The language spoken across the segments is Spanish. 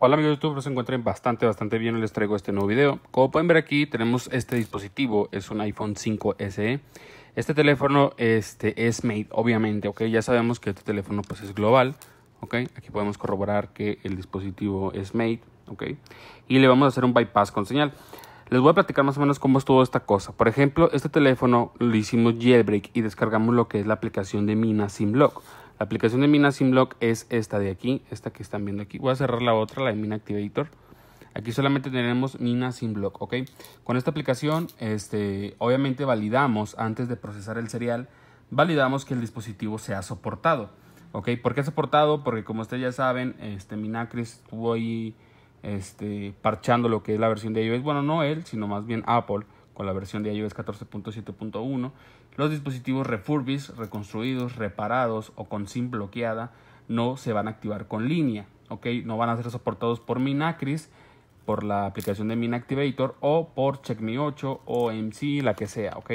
Hola amigos de YouTube, se encuentren bastante, bastante bien. Les traigo este nuevo video. Como pueden ver aquí, tenemos este dispositivo. Es un iPhone 5 SE. Este teléfono este, es made, obviamente, ¿ok? Ya sabemos que este teléfono pues es global, ¿ok? Aquí podemos corroborar que el dispositivo es made, ¿ok? Y le vamos a hacer un bypass con señal. Les voy a platicar más o menos cómo es estuvo esta cosa. Por ejemplo, este teléfono lo hicimos jailbreak y descargamos lo que es la aplicación de Mina SimBlock la aplicación de Mina Block es esta de aquí, esta que están viendo aquí. Voy a cerrar la otra, la de Mina Activator. Aquí solamente tenemos Mina SimLock, ¿ok? Con esta aplicación, este, obviamente validamos, antes de procesar el serial, validamos que el dispositivo sea soportado, ¿ok? ¿Por qué soportado? Porque como ustedes ya saben, este, Minacris estuvo ahí este, parchando lo que es la versión de iOS. Bueno, no él, sino más bien Apple con la versión de iOS 14.7.1, los dispositivos refurbis, reconstruidos, reparados o con SIM bloqueada no se van a activar con línea, ¿ok? No van a ser soportados por Minacris, por la aplicación de Minactivator o por CheckMe 8 o MC, la que sea, ¿ok?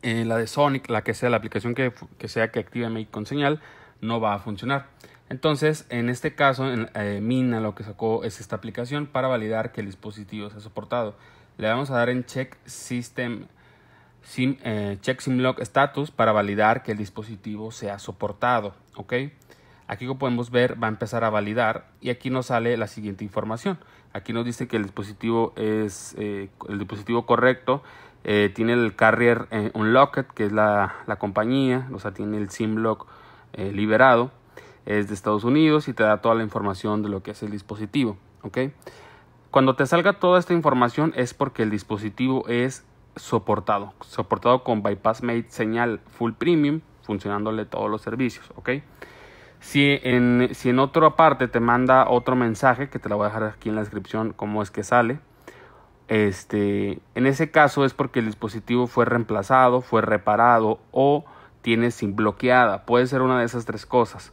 Eh, la de Sonic, la que sea, la aplicación que, sea que active Make con señal, no va a funcionar. Entonces, en este caso, en, eh, Mina lo que sacó es esta aplicación para validar que el dispositivo se ha soportado le vamos a dar en Check System sim, eh, Check lock Status para validar que el dispositivo sea soportado. ¿ok? Aquí como podemos ver va a empezar a validar y aquí nos sale la siguiente información. Aquí nos dice que el dispositivo es eh, el dispositivo correcto, eh, tiene el carrier eh, Unlocked, que es la, compañía, o sea, tiene el Simlock liberado, es de Estados Unidos y te da toda la información de lo que es el dispositivo. ¿ok? Cuando te salga toda esta información es porque el dispositivo es soportado, soportado con Bypass made señal full premium, funcionándole todos los servicios, ¿ok? Si en, si en otra parte te manda otro mensaje, que te la voy a dejar aquí en la descripción cómo es que sale, este, en ese caso es porque el dispositivo fue reemplazado, fue reparado o tiene sin bloqueada. Puede ser una de esas tres cosas.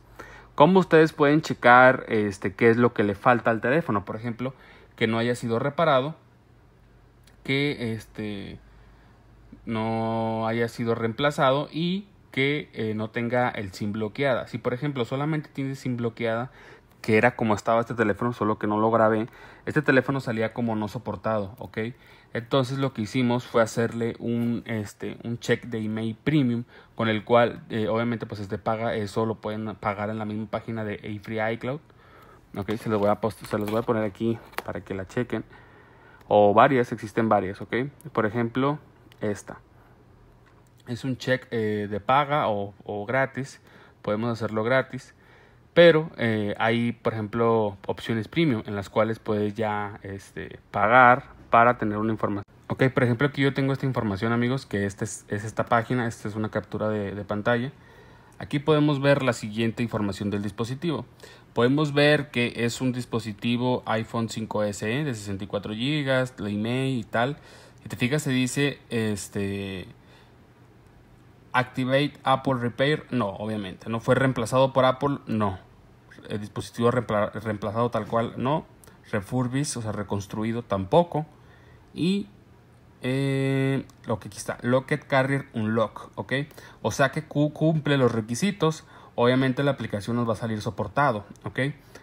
¿Cómo ustedes pueden checar este, qué es lo que le falta al teléfono? Por ejemplo, que no haya sido reparado, que este no haya sido reemplazado y que eh, no tenga el SIM bloqueada. Si por ejemplo solamente tiene SIM bloqueada, que era como estaba este teléfono, solo que no lo grabé, este teléfono salía como no soportado, ¿ok? Entonces lo que hicimos fue hacerle un, este, un check de email premium, con el cual eh, obviamente pues este paga, eso lo pueden pagar en la misma página de AFree iCloud ok se los voy a se los voy a poner aquí para que la chequen o varias existen varias ok por ejemplo esta es un check eh, de paga o, o, gratis podemos hacerlo gratis pero eh, hay por ejemplo opciones premium en las cuales puedes ya este, pagar para tener una información ok por ejemplo aquí yo tengo esta información amigos que esta es, esta página esta es una captura de pantalla Aquí podemos ver la siguiente información del dispositivo. Podemos ver que es un dispositivo iPhone 5 s ¿eh? de 64 GB, de email y tal. Si te fijas se dice este Activate Apple Repair, no, obviamente, no fue reemplazado por Apple, no. El dispositivo reemplazado tal cual, no. Refurbis, o sea, reconstruido tampoco. Y eh, lo que aquí está, Locket Carrier Unlock, ¿ok? O sea que cumple los requisitos, obviamente la aplicación nos va a salir soportado, ¿ok?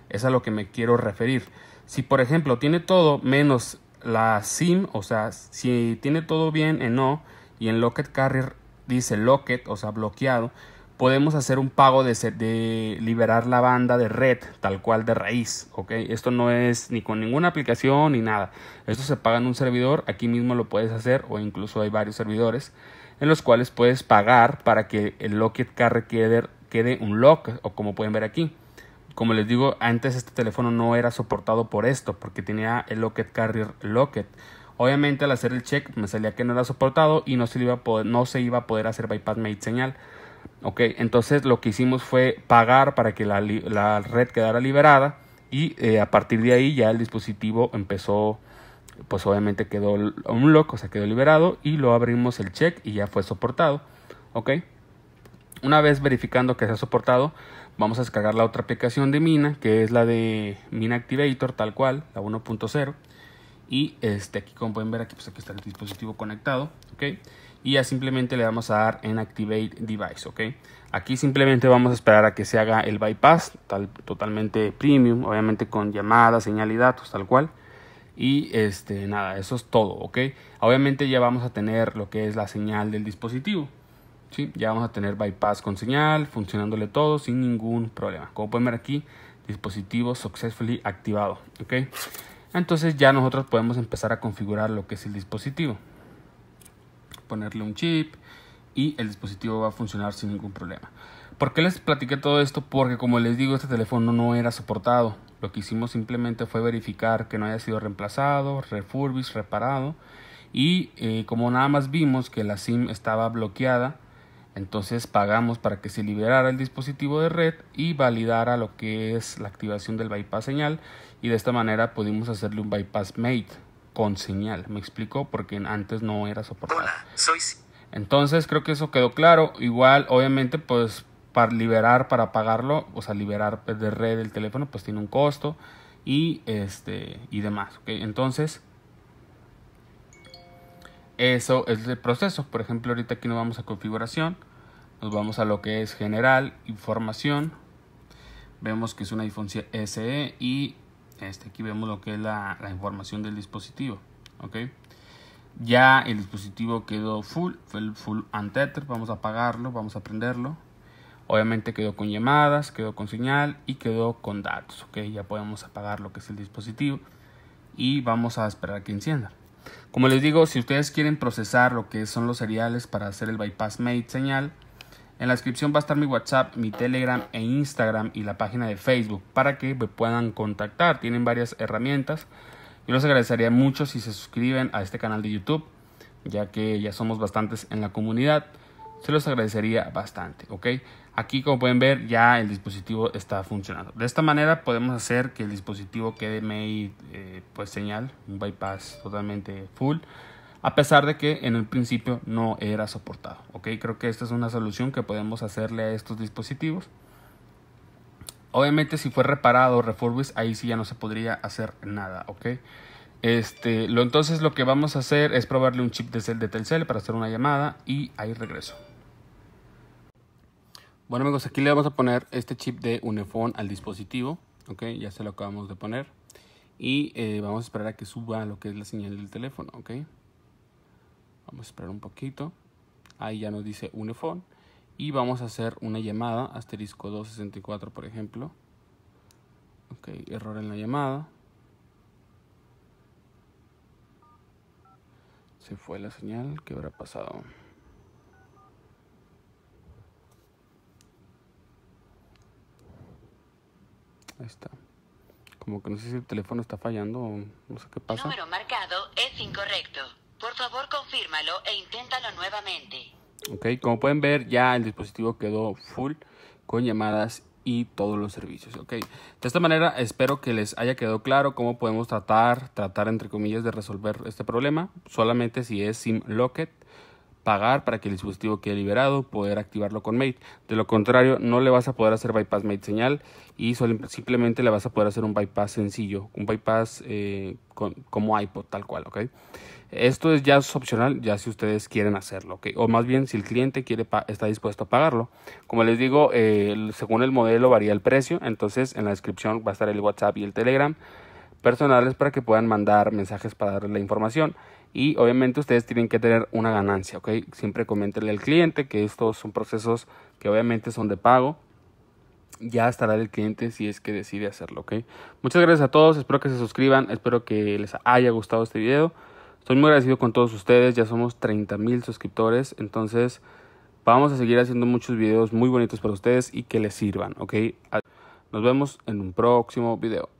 Es a lo que me quiero referir. Si por ejemplo tiene todo menos la SIM, o sea, si tiene todo bien en no y en Locket Carrier dice Locket, o sea, bloqueado, podemos hacer un pago de, liberar la banda de red tal cual de raíz. Esto no es ni con ninguna aplicación ni nada. Esto se paga en un servidor, aquí mismo lo puedes hacer o incluso hay varios servidores en los cuales puedes pagar para que el Locket Carrier quede, un lock o como pueden ver aquí. Como les digo, antes este teléfono no era soportado por esto, porque tenía el Locket Carrier Locket. Obviamente al hacer el check me salía que no era soportado y no se, iba poder, no se iba a poder hacer bypass made señal. Ok, entonces lo que hicimos fue pagar para que la, la red quedara liberada y eh, a partir de ahí ya el dispositivo empezó, pues obviamente quedó un lock, o sea, quedó liberado y lo abrimos el check y ya fue soportado. Ok, una vez verificando que se ha soportado, vamos a descargar la otra aplicación de Mina, que es la de Mina Activator, tal cual, la 1.0. Y este, aquí como pueden ver, aquí, pues está el dispositivo conectado. ¿okay? y ya simplemente le vamos a dar en Activate Device, ¿ok? Aquí simplemente vamos a esperar a que se haga el bypass, tal, totalmente premium, obviamente con llamada, señal y datos, tal cual. Y este, nada, eso es todo, ¿ok? Obviamente ya vamos a tener lo que es la señal del dispositivo. ¿sí? Ya vamos a tener bypass con señal, funcionándole todo sin ningún problema. Como pueden ver aquí, dispositivo successfully activado, ¿ok? Entonces ya nosotros podemos empezar a configurar lo que es el dispositivo ponerle un chip y el dispositivo va a funcionar sin ningún problema. ¿Por qué les platiqué todo esto? Porque como les digo, este teléfono no era soportado. Lo que hicimos simplemente fue verificar que no haya sido reemplazado, refurbished, reparado. Y eh, como nada más vimos que la SIM estaba bloqueada, entonces pagamos para que se liberara el dispositivo de red y validara lo que es la activación del bypass señal. Y de esta manera pudimos hacerle un bypass mate con señal. Me explico porque antes no era soportado. Entonces creo que eso quedó claro. Igual, obviamente, pues para liberar, para pagarlo, o sea, liberar pues, de red el teléfono, pues tiene un costo y este y demás. Entonces, eso es el proceso. Por ejemplo, ahorita aquí nos vamos a configuración, nos vamos a lo que es general, información. Vemos que es un iPhone SE y este, aquí vemos lo que es la, información del dispositivo. ¿okay? Ya el dispositivo quedó full, fue el full and Vamos a apagarlo, vamos a prenderlo. Obviamente quedó con llamadas, quedó con señal y quedó con datos. ¿ok? Ya podemos apagar lo que es el dispositivo y vamos a esperar que encienda. Como les digo, si ustedes quieren procesar lo que son los seriales para hacer el bypass made señal, en la descripción va a estar mi WhatsApp, mi Telegram e Instagram y la página de Facebook para que me puedan contactar. Tienen varias herramientas. Yo les agradecería mucho si se suscriben a este canal de YouTube, ya que ya somos bastantes en la comunidad. Se los agradecería bastante, ¿ok? Aquí como pueden ver ya el dispositivo está funcionando. De esta manera podemos hacer que el dispositivo quede made eh, pues señal, un bypass totalmente full a pesar de que en el principio no era soportado. ¿ok? Creo que esta es una solución que podemos hacerle a estos dispositivos. Obviamente si fue reparado o ahí sí ya no se podría hacer nada, ¿ok? Este, lo, entonces lo que vamos a hacer es probarle un chip de, cel, de Telcel para hacer una llamada y ahí regreso. Bueno amigos, aquí le vamos a poner este chip de Unifone al dispositivo, ¿ok? Ya se lo acabamos de poner. Y eh, vamos a esperar a que suba lo que es la señal del teléfono, ¿ok? Vamos a esperar un poquito. Ahí ya nos dice Unifone. Y vamos a hacer una llamada, asterisco 264 por ejemplo. Ok, error en la llamada. Se fue la señal, ¿qué habrá pasado? Ahí está. Como que no sé si el teléfono está fallando o no sé qué pasa. número marcado es incorrecto. Por favor, confírmalo e inténtalo nuevamente. Ok, como pueden ver, ya el dispositivo quedó full con llamadas y todos los servicios. Ok, de esta manera espero que les haya quedado claro cómo podemos tratar, tratar entre comillas de resolver este problema, solamente si es SIM Locket pagar para que el dispositivo quede liberado, poder activarlo con Mate. De lo contrario, no le vas a poder hacer bypass Mate señal y simplemente le vas a poder hacer un bypass sencillo, un bypass eh, como iPod tal cual, ¿ok? Esto es ya es opcional, ya si ustedes quieren hacerlo, ¿ok? O más bien si el cliente quiere está dispuesto a pagarlo. Como les digo, eh, según el modelo varía el precio, entonces en la descripción va a estar el WhatsApp y el Telegram personales para que puedan mandar mensajes para darle la información. Y obviamente ustedes tienen que tener una ganancia, ¿ok? Siempre comentenle al cliente que estos son procesos que obviamente son de pago. Ya estará el cliente si es que decide hacerlo, ¿ok? Muchas gracias a todos, espero que se suscriban, espero que les haya gustado este video. Estoy muy agradecido con todos ustedes, ya somos 30 mil suscriptores, entonces vamos a seguir haciendo muchos videos muy bonitos para ustedes y que les sirvan, ¿ok? Nos vemos en un próximo video.